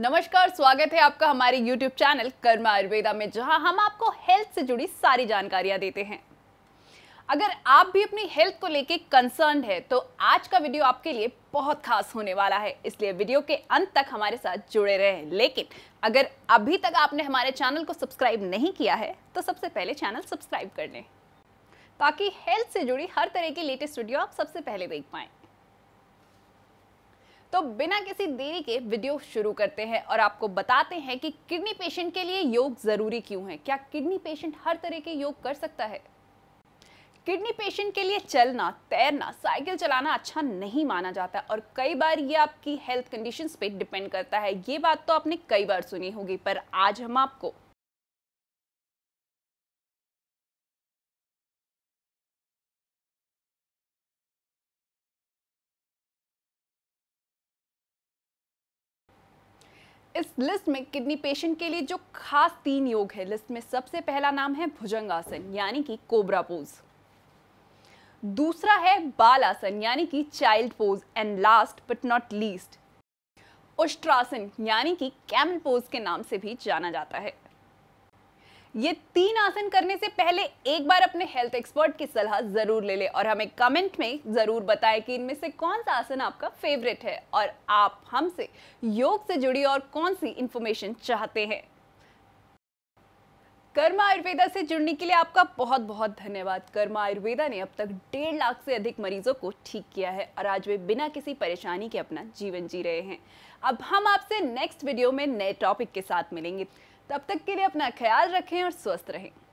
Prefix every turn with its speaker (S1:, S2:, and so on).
S1: नमस्कार स्वागत है आपका हमारे YouTube चैनल कर्मा आयुर्वेदा में जहां हम आपको हेल्थ से जुड़ी सारी जानकारियां देते हैं अगर आप भी अपनी हेल्थ को लेके कंसर्न है तो आज का वीडियो आपके लिए बहुत खास होने वाला है इसलिए वीडियो के अंत तक हमारे साथ जुड़े रहें लेकिन अगर अभी तक आपने हमारे चैनल को सब्सक्राइब नहीं किया है तो सबसे पहले चैनल सब्सक्राइब कर लें ताकि हेल्थ से जुड़ी हर तरह की लेटेस्ट वीडियो आप सबसे पहले देख पाएँ तो बिना किसी देरी के वीडियो शुरू करते हैं और आपको बताते हैं कि किडनी पेशेंट के लिए योग ज़रूरी क्यों है क्या किडनी पेशेंट हर तरह के योग कर सकता है किडनी पेशेंट के लिए चलना तैरना साइकिल चलाना अच्छा नहीं माना जाता और कई बार ये आपकी हेल्थ कंडीशंस पे डिपेंड करता है ये बात तो आपने कई बार सुनी होगी पर आज हम आपको इस लिस्ट में किडनी पेशेंट के लिए जो खास तीन योग है लिस्ट में सबसे पहला नाम है भुजंगासन यानी कि कोबरा पोज दूसरा है बाल आसन यानी कि child pose and last but not least उष्ट्रासन यानी कि कैमल पोज के नाम से भी जाना जाता है ये तीन आसन करने से पहले एक बार अपने हेल्थ एक्सपर्ट की सलाह जरूर ले ले और हमें कमेंट में जरूर बताएं कि इनमें से कौन सा आसन आपका फेवरेट है और आप हमसे योग से जुड़ी और कौन सी इंफॉर्मेशन चाहते हैं कर्मा आयुर्वेदा से जुड़ने के लिए आपका बहुत बहुत धन्यवाद कर्मा आयुर्वेदा ने अब तक डेढ़ लाख से अधिक मरीजों को ठीक किया है और आज वे बिना किसी परेशानी के अपना जीवन जी रहे हैं अब हम आपसे नेक्स्ट वीडियो में नए टॉपिक के साथ मिलेंगे तब तक के लिए अपना ख्याल रखें और स्वस्थ
S2: रहें